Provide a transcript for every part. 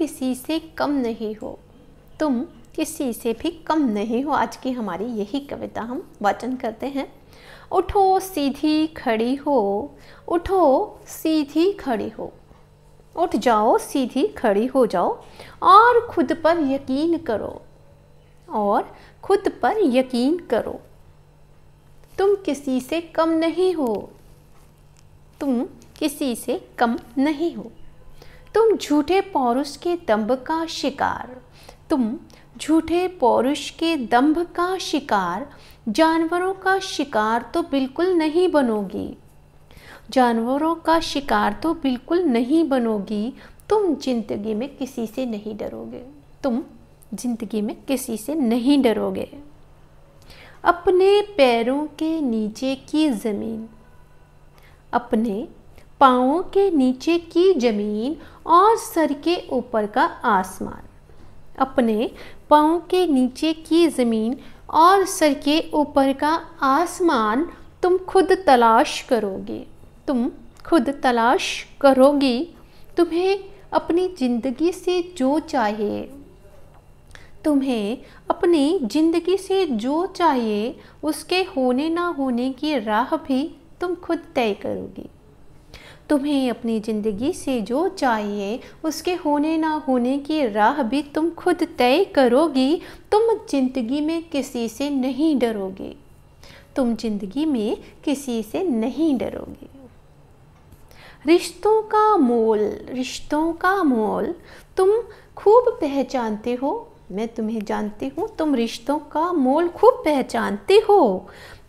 किसी से कम नहीं हो तुम किसी से भी कम नहीं हो आज की हमारी यही कविता हम वाचन करते हैं उठो सीधी खड़ी हो उठो सीधी खड़ी हो उठ जाओ सीधी खड़ी हो जाओ और खुद पर यकीन करो और खुद पर यकीन करो तुम किसी से कम नहीं हो तुम किसी से कम नहीं हो तुम झूठे पौरुष के दंभ का शिकार तुम झूठे पौरुष के दंभ का शिकार जानवरों का शिकार तो बिल्कुल नहीं बनोगी जानवरों का शिकार तो बिल्कुल नहीं बनोगी तुम जिंदगी में किसी से नहीं डरोगे तुम जिंदगी में किसी से नहीं डरोगे अपने पैरों के नीचे की ज़मीन अपने पाओ के नीचे की जमीन और सर के ऊपर का आसमान अपने पाँव के नीचे की ज़मीन और सर के ऊपर का आसमान तुम खुद तलाश करोगे तुम खुद तलाश करोगे तुम्हें अपनी ज़िंदगी से जो चाहिए तुम्हें अपनी ज़िंदगी से जो चाहिए उसके होने ना होने की राह भी तुम खुद तय करोगे तुम्हें अपनी ज़िंदगी से जो चाहिए उसके होने ना होने की राह भी तुम खुद तय करोगी तुम ज़िंदगी में किसी से नहीं डरोगे तुम ज़िंदगी में किसी से नहीं डरोगे रिश्तों का मोल रिश्तों का मोल तुम खूब पहचानते हो मैं तुम्हें जानती हूँ तुम रिश्तों का मोल खूब पहचानते हो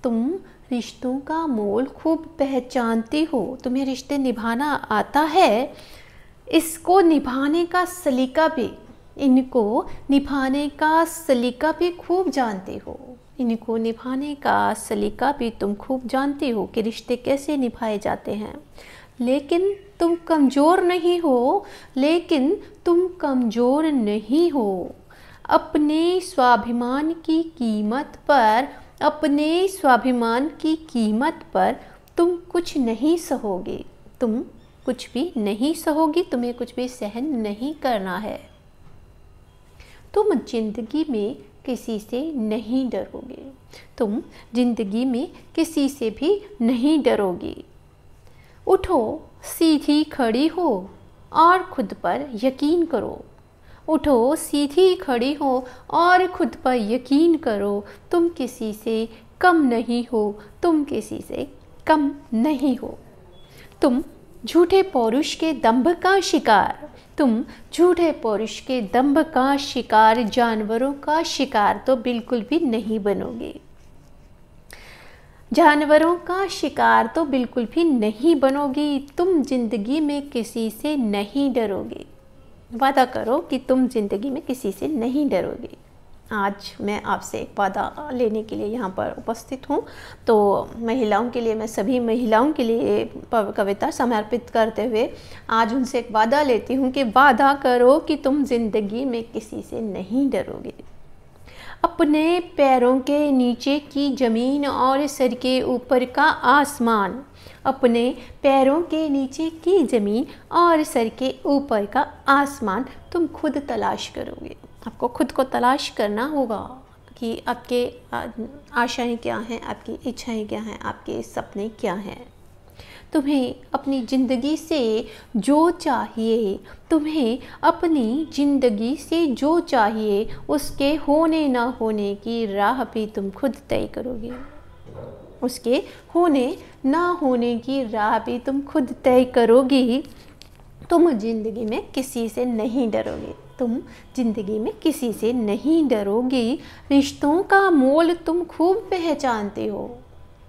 तुम रिश्तों का मोल खूब पहचानती हो तुम्हें रिश्ते निभाना आता है इसको निभाने का सलीका भी इनको निभाने का सलीका भी खूब जानते हो इनको निभाने का सलीका भी तुम खूब जानते हो कि रिश्ते कैसे निभाए जाते हैं लेकिन तुम कमज़ोर नहीं हो लेकिन तुम कमज़ोर नहीं हो अपने स्वाभिमान की कीमत पर अपने स्वाभिमान की कीमत पर तुम कुछ नहीं सहोगे तुम कुछ भी नहीं सहोगी तुम्हें कुछ भी सहन नहीं करना है तुम जिंदगी में किसी से नहीं डरोगे तुम जिंदगी में किसी से भी नहीं डरोगे उठो सीधी खड़ी हो और खुद पर यकीन करो उठो सीधी खड़ी हो और खुद पर यकीन करो तुम किसी से कम नहीं हो तुम किसी से कम नहीं हो तुम झूठे पौरुष के दंभ का शिकार तुम झूठे पौरुष के दंभ का शिकार जानवरों का शिकार तो बिल्कुल भी नहीं बनोगे जानवरों का शिकार तो बिल्कुल भी नहीं बनोगी तुम जिंदगी में किसी से नहीं डरोगे वादा करो कि तुम ज़िंदगी में किसी से नहीं डरोगे आज मैं आपसे एक वादा लेने के लिए यहाँ पर उपस्थित हूँ तो महिलाओं के लिए मैं सभी महिलाओं के लिए कविता समर्पित करते हुए आज उनसे एक वादा लेती हूँ कि वादा करो कि तुम ज़िंदगी में किसी से नहीं डरोगे अपने पैरों के नीचे की ज़मीन और सर के ऊपर का आसमान अपने पैरों के नीचे की ज़मीन और सर के ऊपर का आसमान तुम खुद तलाश करोगे आपको खुद को तलाश करना होगा कि आपके आशाएं क्या हैं आपकी इच्छाएं क्या हैं आपके सपने क्या हैं तुम्हें अपनी ज़िंदगी से जो चाहिए तुम्हें अपनी ज़िंदगी से जो चाहिए उसके होने ना होने की राह भी तुम खुद तय करोगे उसके होने ना होने की राह भी तुम खुद तय करोगी तुम ज़िंदगी में किसी से नहीं डरोगे तुम ज़िंदगी में किसी से नहीं डरोगी रिश्तों का मोल तुम खूब पहचानते हो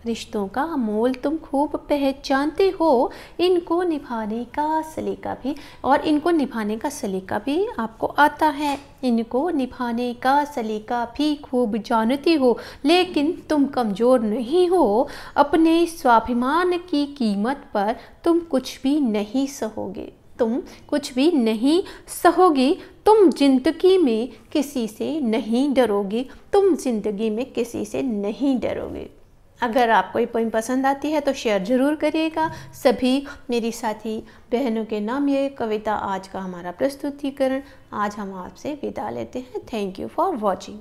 रिश्तों का मोल तुम खूब पहचानते हो इनको निभाने का सलीका भी और इनको निभाने का सलीका भी आपको आता है इनको निभाने का सलीका भी खूब जानती हो लेकिन तुम कमज़ोर नहीं हो अपने स्वाभिमान की कीमत पर तुम कुछ भी नहीं सहोगे तुम कुछ भी नहीं सहोगी तुम जिंदगी में किसी से नहीं डरोगी तुम जिंदगी में किसी से नहीं डरोगी अगर आपको ये पोइम पसंद आती है तो शेयर ज़रूर करिएगा सभी मेरी साथी बहनों के नाम ये कविता आज का हमारा प्रस्तुतिकरण आज हम आपसे विदा लेते हैं थैंक यू फॉर वॉचिंग